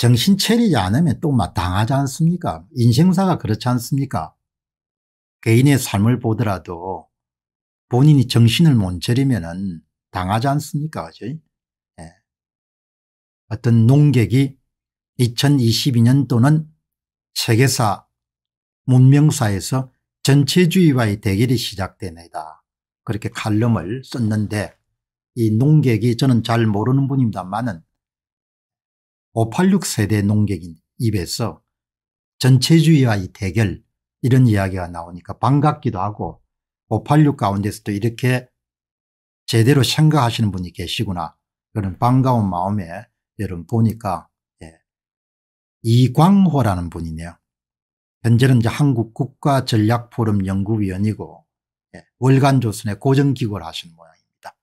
정신 차리지 않으면 또 막 당하지 않습니까? 인생사가 그렇지 않습니까? 개인의 삶을 보더라도 본인이 정신을 못 차리면 당하지 않습니까? 그죠? 예. 어떤 농객이 2022년도는 세계사 문명사에서 전체주의와의 대결이 시작됩니다. 그렇게 칼럼을 썼는데 이 농객이 저는 잘 모르는 분입니다만은 586세대 농객 인 입에서 전체주의와의 대결 이런 이야기가 나오니까 반갑기도 하고 586 가운데서도 이렇게 제대로 생각하시는 분이 계시구나 그런 반가운 마음에 여러분 보니까 예. 이광호라는 분이네요. 현재는 이제 한국 국가전략포럼 연구위원이고 예. 월간조선의 고정기구를 하시는 모양입니다.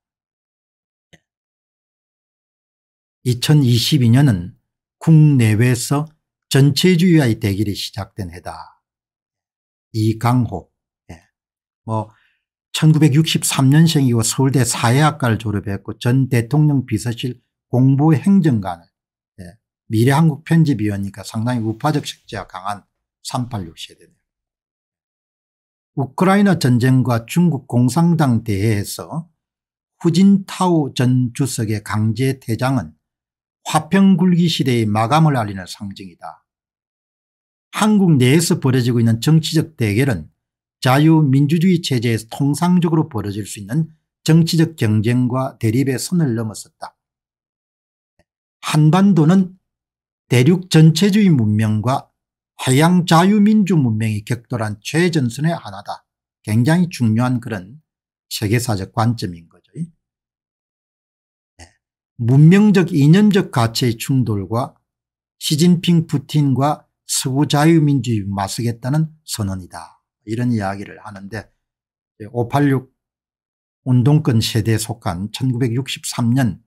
2022년은 예. 국내외에서 전체주의와의 대결이 시작된 해다. 이강호. 예. 뭐 1963년생이고 서울대 사회학과를 졸업했고 전 대통령 비서실 공보행정관을 예. 미래한국 편집위원이니까 상당히 우파적 색채가 강한 386 세대네요. 우크라이나 전쟁과 중국 공산당 대회에서 후진타오 전 주석의 강제 퇴장은 화평굴기 시대의 마감을 알리는 상징이다. 한국 내에서 벌어지고 있는 정치적 대결은 자유민주주의 체제에서 통상적으로 벌어질 수 있는 정치적 경쟁과 대립의 선을 넘었었다. 한반도는 대륙 전체주의 문명과 해양 자유민주 문명이 격돌한 최전선의 하나다. 굉장히 중요한 그런 세계사적 관점인 것. 문명적 이념적 가치의 충돌과 시진핑 푸틴과 서구 자유민주주의 맞서겠다는 선언이다. 이런 이야기를 하는데 586 운동권 세대에 속한 1963년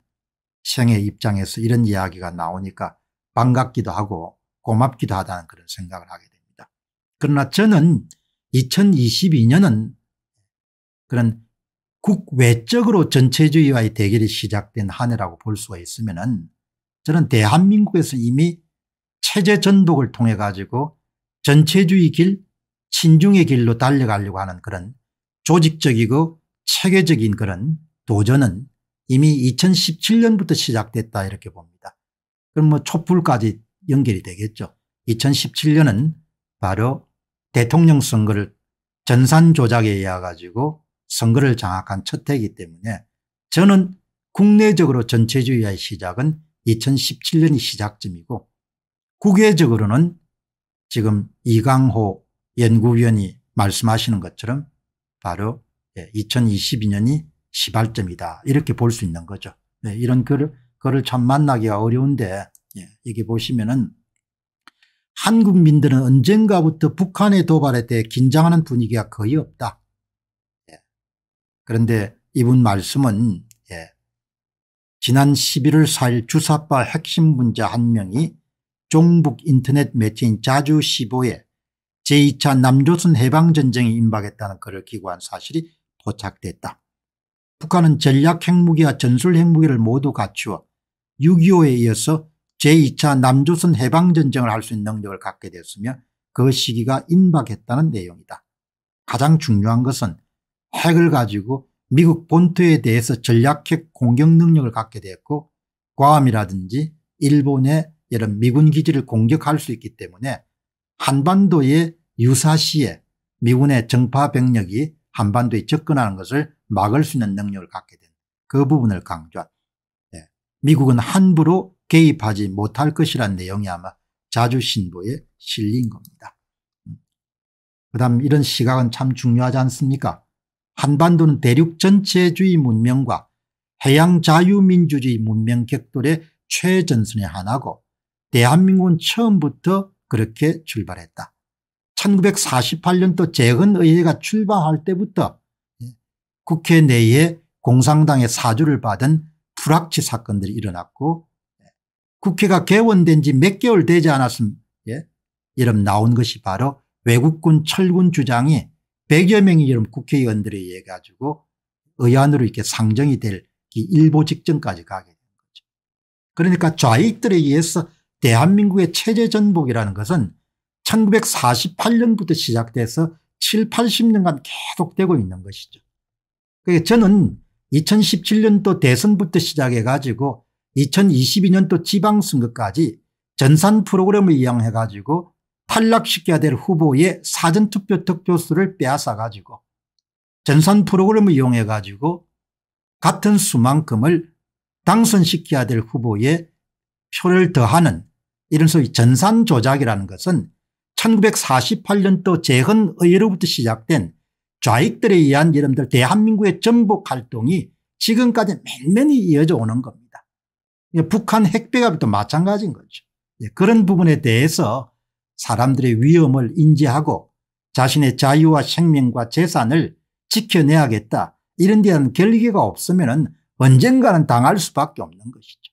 생의 입장에서 이런 이야기가 나오니까 반갑기도 하고 고맙기도 하다는 그런 생각을 하게 됩니다. 그러나 저는 2022년은 그런 국외적으로 전체주의와의 대결이 시작된 한 해라고 볼 수가 있으면 은 저는 대한민국에서 이미 체제 전독을 통해 가지고 전체주의 길 친중의 길로 달려가려고 하는 그런 조직적이고 체계적인 그런 도전은 이미 2017년부터 시작됐다 이렇게 봅니다. 그럼 뭐 촛불까지 연결이 되겠죠. 2017년은 바로 대통령 선거를 전산 조작에 의해 가지고 선거를 장악한 첫 해이기 때문에 저는 국내적으로 전체주의의 시작은 2017년이 시작점이고 국외적으로는 지금 이강호 연구위원이 말씀하시는 것처럼 바로 2022년이 예, 시발점이다 이렇게 볼 수 있는 거죠. 네, 이런 글 글을 참 만나기가 어려운데 여기 예, 보시면은 한국민들은 언젠가부터 북한의 도발에 대해 긴장하는 분위기가 거의 없다. 그런데 이분 말씀은 예, 지난 11월 4일 주사파 핵심 분자 한 명이 종북 인터넷 매체인 자주시보에 제2차 남조선 해방전쟁이 임박했다는 글을 기고한 사실이 포착됐다. 북한은 전략 핵무기와 전술 핵무기를 모두 갖추어 6.25에 이어서 제2차 남조선 해방전쟁을 할 수 있는 능력을 갖게 되으며그 시기가 임박했다는 내용이다. 가장 중요한 것은 핵을 가지고 미국 본토에 대해서 전략핵 공격 능력을 갖게 되었고 괌이라든지 일본의 이런 미군 기지를 공격할 수 있기 때문에 한반도의 유사시에 미군의 정파 병력이 한반도에 접근하는 것을 막을 수 있는 능력을 갖게 된 그 부분을 강조한 네. 미국은 함부로 개입하지 못할 것이라는 내용이 아마 자주 신보에 실린 겁니다. 음. 그 다음 이런 시각은 참 중요하지 않습니까 한반도는 대륙 전체주의 문명과 해양 자유민주주의 문명 격돌의 최전선에 하나고 대한민국은 처음부터 그렇게 출발했다. 1948년도 재헌의회가 출발할 때부터 예, 국회 내에 공산당의 사주를 받은 불확치 사건들이 일어났고 예, 국회가 개원된 지 몇 개월 되지 않았음 예? 이름 나온 것이 바로 외국군 철군 주장이 100여 명의 이런 국회의원들에 의해 가지고 의안으로 이렇게 상정이 될 일보 직전까지 가게 된 거죠. 그러니까 좌익들에 의해서 대한민국의 체제 전복이라는 것은 1948년부터 시작돼서 7, 80년간 계속되고 있는 것이죠. 그게 그러니까 저는 2017년도 대선부터 시작해 가지고 2022년도 지방선거까지 전산 프로그램을 이용해 가지고 탈락시켜야 될 후보의 사전투표 득표수를 빼앗아 가지고 전산 프로그램을 이용해 가지고 같은 수만큼을 당선시켜야 될 후보의 표를 더하는 이런 소위 전산 조작이라는 것은 1948년도 재헌의회로부터 시작된 좌익들에 의한 여러분들 대한민국의 전복 활동이 지금까지 맹맹히 이어져 오는 겁니다. 예, 북한 핵배합도 마찬가지인 거죠. 예, 그런 부분에 대해서 사람들의 위험을 인지하고 자신의 자유와 생명과 재산을 지켜내야겠다 이런 데는 결기가 없으면 언젠가는 당할 수밖에 없는 것이죠.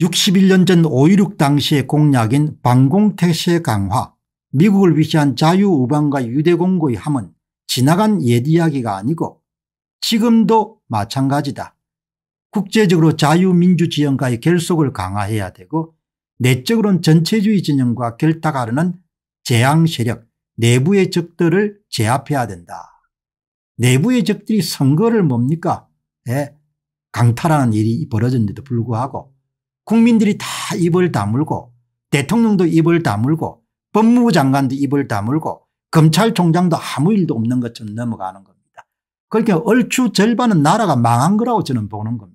6 1년전5 1 6 당시의 공약인 방공태세 강화 미국을 위시한 자유우방과 유대공고의 함은 지나간 옛 이야기가 아니고 지금도 마찬가지다. 국제적으로 자유민주 지형과의 결속을 강화해야 되고 내적으로는 전체주의 진영과 결탁하려는 재앙세력 내부의 적들을 제압해야 된다. 내부의 적들이 선거를 뭡니까 예. 강탈하는 일이 벌어졌는데도 불구하고 국민들이 다 입을 다물고 대통령도 입을 다물고 법무부 장관도 입을 다물고 검찰총장도 아무 일도 없는 것처럼 넘어가는 겁니다. 그렇게 그러니까 얼추 절반은 나라가 망한 거라고 저는 보는 겁니다.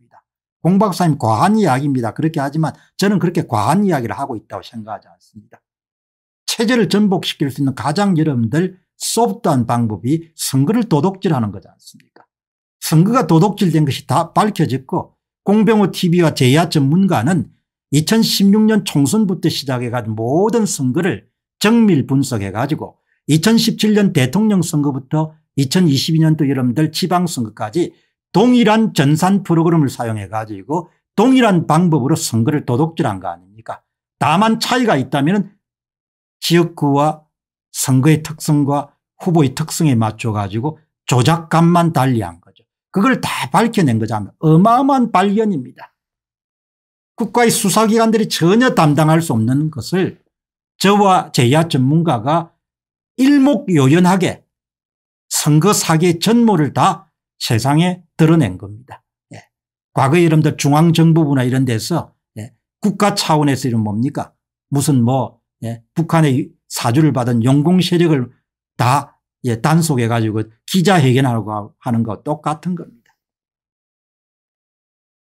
공 박사님 과한 이야기입니다. 그렇게 하지만 저는 그렇게 과한 이야기를 하고 있다고 생각하지 않습니다. 체제를 전복시킬 수 있는 가장 여러분들 소프트한 방법이 선거를 도덕질하는 거지 않습니까 선거가 도덕질된 것이 다 밝혀졌고 공병호 tv와 제야 전문가는 2016년 총선부터 시작해가지고 모든 선거를 정밀 분석해가지고 2017년 대통령 선거부터 2022년도 여러분들 지방선거까지 동일한 전산 프로그램을 사용해 가지고 동일한 방법으로 선거를 도둑질한 거 아닙니까? 다만 차이가 있다면 지역구와 선거의 특성과 후보의 특성에 맞춰 가지고 조작감만 달리한 거죠. 그걸 다 밝혀낸 거잖아요 어마어마한 발견입니다. 국가의 수사기관들이 전혀 담당할 수 없는 것을 저와 제야 전문가가 일목요연하게 선거 사기의 전모를 다 세상에 드러낸 겁니다. 예. 과거에 여러분들 중앙정부부나 이런 데서 예. 국가 차원에서 이런 뭡니까 무슨 뭐 예. 북한의 사주를 받은 영공 세력을 다 예, 단속해 가지고 기자회견하고 하는 것 똑같은 겁니다.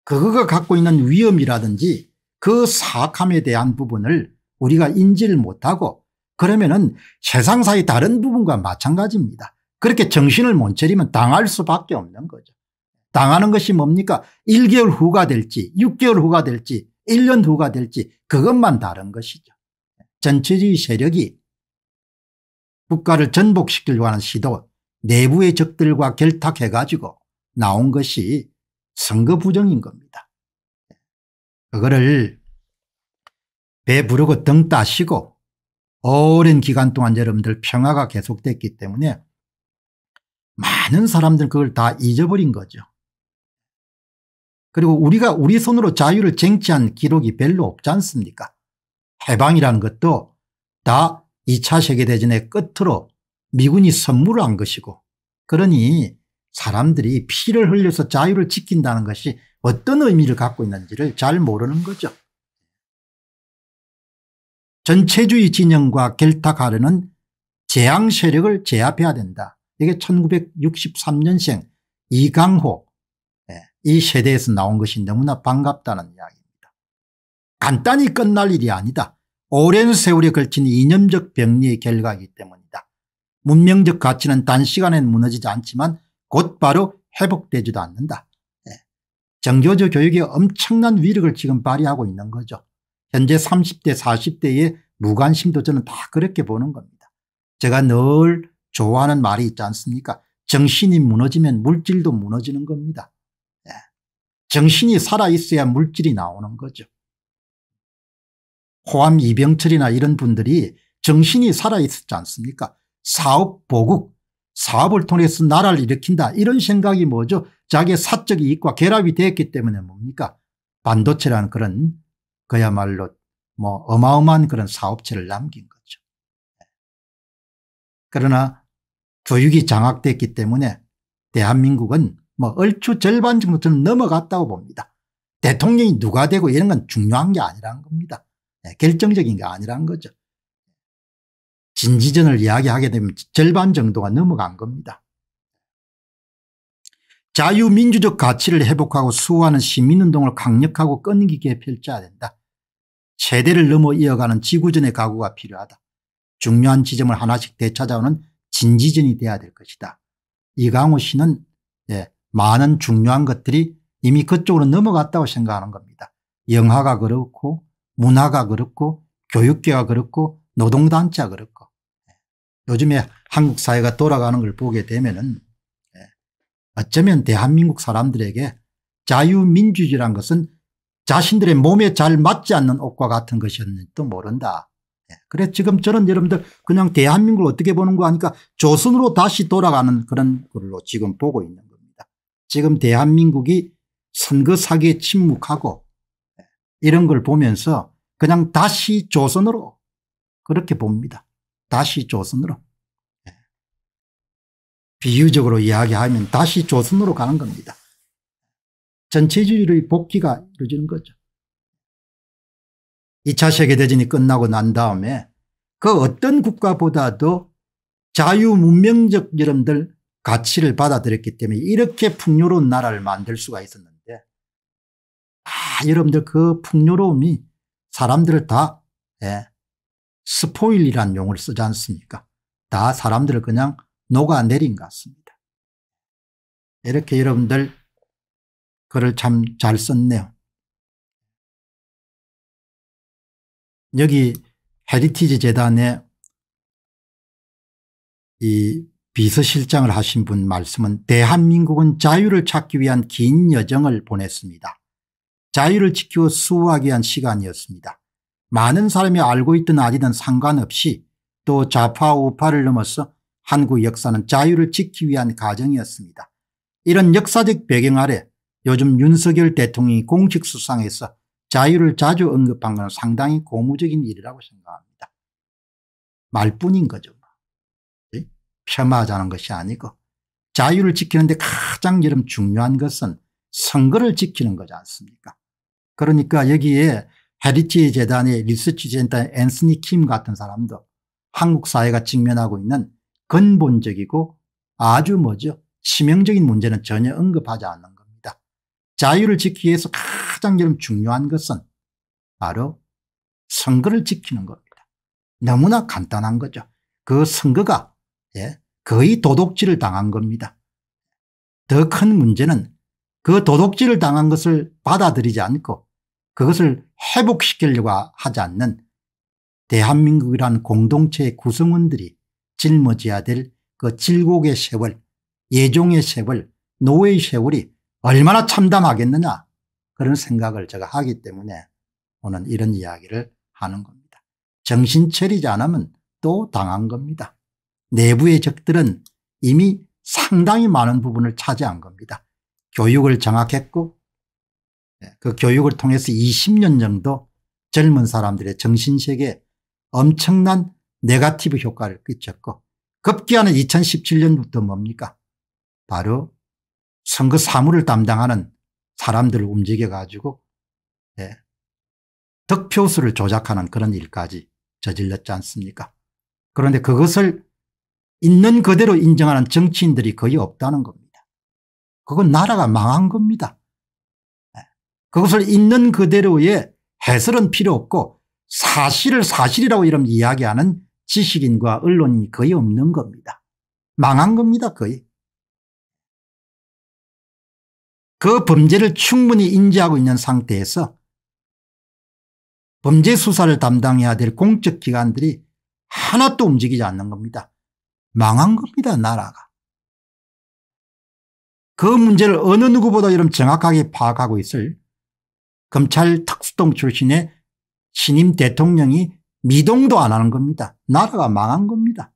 그거가 갖고 있는 위험이라든지 그 사악함에 대한 부분을 우리가 인지를 못하고 그러면은 세상사의 다른 부분과 마찬가지입니다. 그렇게 정신을 못 차리면 당할 수밖에 없는 거죠. 당하는 것이 뭡니까 1개월 후가 될지 6개월 후가 될지 1년 후가 될지 그것만 다른 것이죠. 전체주의 세력이 국가를 전복시키려고 하는 시도 내부의 적들과 결탁해 가지고 나온 것이 선거 부정인 겁니다. 그거를 배 부르고 등 따시고 오랜 기간 동안 여러분들 평화가 계속됐기 때문에 많은 사람들 은 그걸 다 잊어버린 거죠. 그리고 우리가 우리 손으로 자유를 쟁취한 기록이 별로 없지 않습니까? 해방이라는 것도 다 2차 세계대전의 끝으로 미군이 선물한 을 것이고 그러니 사람들이 피를 흘려서 자유를 지킨다는 것이 어떤 의미를 갖고 있는지를 잘 모르는 거죠. 전체주의 진영과 결탁하려는 재앙 세력을 제압해야 된다. 이게 1963년생 이강호 예, 이 세대에서 나온 것이 너무나 반갑다는 이야기입니다. 간단히 끝날 일이 아니다. 오랜 세월에 걸친 이념적 병리의 결과이기 때문이다. 문명적 가치는 단시간에는 무너지지 않지만 곧바로 회복되지도 않는다. 예, 정교조 교육에 엄청난 위력을 지금 발휘하고 있는 거죠. 현재 30대 40대의 무관심도 저는 다 그렇게 보는 겁니다. 제가 늘 좋아하는 말이 있지 않습니까? 정신이 무너지면 물질도 무너지는 겁니다. 예. 정신이 살아있어야 물질이 나오는 거죠. 호암 이병철이나 이런 분들이 정신이 살아있었지 않습니까? 사업 보국, 사업을 통해서 나라를 일으킨다 이런 생각이 뭐죠? 자기의 사적 이익과 결합이 되었기 때문에 뭡니까? 반도체라는 그런 그야말로 뭐 어마어마한 그런 사업체를 남긴 거죠. 예. 그러나 교육이 장악됐기 때문에 대한민국은 뭐 얼추 절반 정도 는 넘어갔다고 봅니다. 대통령이 누가 되고 이런 건 중요한 게 아니라는 겁니다. 네, 결정적인 게 아니라는 거죠. 진지전을 이야기하게 되면 절반 정도가 넘어간 겁니다. 자유민주적 가치를 회복하고 수호하는 시민운동을 강력하고 끈기게 펼쳐야 된다. 세대를 넘어 이어가는 지구전의 각오가 필요하다. 중요한 지점을 하나씩 되찾아오는 진지전이 돼야 될 것이다. 이강호 씨는 예, 많은 중요한 것들이 이미 그쪽으로 넘어갔다고 생각하는 겁니다. 영화가 그렇고 문화가 그렇고 교육계가 그렇고 노동단체가 그렇고 예. 요즘에 한국 사회가 돌아가는 걸 보게 되면 예. 어쩌면 대한민국 사람들에게 자유민주주의란 것은 자신들의 몸에 잘 맞지 않는 옷과 같은 것이었는지도 모른다. 예, 그래 지금 저는 여러분들 그냥 대한민국을 어떻게 보는 거 하니까 조선으로 다시 돌아가는 그런 걸로 지금 보고 있는 겁니다. 지금 대한민국이 선거 사기에 침묵하고 예, 이런 걸 보면서 그냥 다시 조선으로 그렇게 봅니다. 다시 조선으로. 예. 비유적으로 이야기하면 다시 조선으로 가는 겁니다. 전체주의의 복귀가 이루어지는 거죠. 2차 세계대전이 끝나고 난 다음에 그 어떤 국가보다도 자유문명적 여러분들 가치를 받아들였기 때문에 이렇게 풍요로운 나라를 만들 수가 있었는데 아 여러분들 그 풍요로움이 사람들을 다 예, 스포일이란 용어를 쓰지 않습니까 다 사람들을 그냥 녹아내린 것 같습니다 이렇게 여러분들 글을 참 잘 썼네요 여기 헤리티지 재단의 이 비서실장을 하신 분 말씀은 대한민국은 자유를 찾기 위한 긴 여정을 보냈습니다. 자유를 지키고 수호하기 위한 시간이었습니다. 많은 사람이 알고 있든 아니든 상관없이 또 좌파 우파를 넘어서 한국 역사는 자유를 지키기 위한 가정이었습니다. 이런 역사적 배경 아래 요즘 윤석열 대통령이 공식 수상에서 자유를 자주 언급한 건 상당히 고무적인 일이라고 생각합니다. 말뿐인 거죠. 뭐. 예? 폄하자는 것이 아니고 자유를 지키는데 가장 여름 중요한 것은 선거를 지키는 거지 않습니까? 그러니까 여기에 헤리티 재단의 리서치 센터의 앤스니 킴 같은 사람도 한국 사회가 직면하고 있는 근본적이고 아주 뭐죠 치명적인 문제는 전혀 언급하지 않는 자유를 지키기 위해서 가장 좀 중요한 것은 바로 선거를 지키는 겁니다. 너무나 간단한 거죠. 그 선거가 예, 거의 도둑질을 당한 겁니다. 더 큰 문제는 그 도둑질을 당한 것을 받아들이지 않고 그것을 회복시키려고 하지 않는 대한민국이란 공동체의 구성원들이 짊어져야 될 그 질곡의 세월, 예종의 세월, 노예의 세월이 얼마나 참담하겠느냐 그런 생각을 제가 하기 때문에 오늘 이런 이야기를 하는 겁니다. 정신 차리지 않으면 또 당한 겁니다. 내부의 적들은 이미 상당히 많은 부분을 차지한 겁니다. 교육을 장악했고 예, 그 교육을 통해서 20년 정도 젊은 사람들의 정신세계에 엄청난 네가티브 효과를 끼쳤고 급기야는 2017년부터 뭡니까? 바로 선거 사무를 담당하는 사람들을 움직여 가지고 예, 득표수를 조작하는 그런 일까지 저질렀지 않습니까 그런데 그것을 있는 그대로 인정하는 정치인들이 거의 없다는 겁니다. 그건 나라가 망한 겁니다. 예, 그것을 있는 그대로의 해설은 필요 없고 사실을 사실이라고 이름 이야기하는 지식인과 언론인이 거의 없는 겁니다. 망한 겁니다 거의. 그 범죄를 충분히 인지하고 있는 상태에서 범죄 수사를 담당해야 될 공적 기관들이 하나도 움직이지 않는 겁니다. 망한 겁니다 나라가. 그 문제를 어느 누구보다 이런 정확하게 파악하고 있을 검찰 특수동 출신의 신임 대통령이 미동도 안 하는 겁니다. 나라가 망한 겁니다.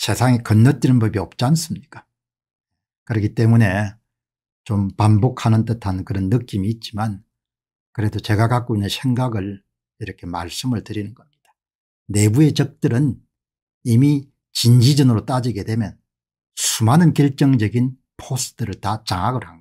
세상에 건너뛰는 법이 없지 않습니까 그렇기 때문에 좀 반복하는 듯한 그런 느낌이 있지만 그래도 제가 갖고 있는 생각을 이렇게 말씀을 드리는 겁니다. 내부의 적들은 이미 진지전으로 따지게 되면 수많은 결정적인 포스트를 다 장악을 한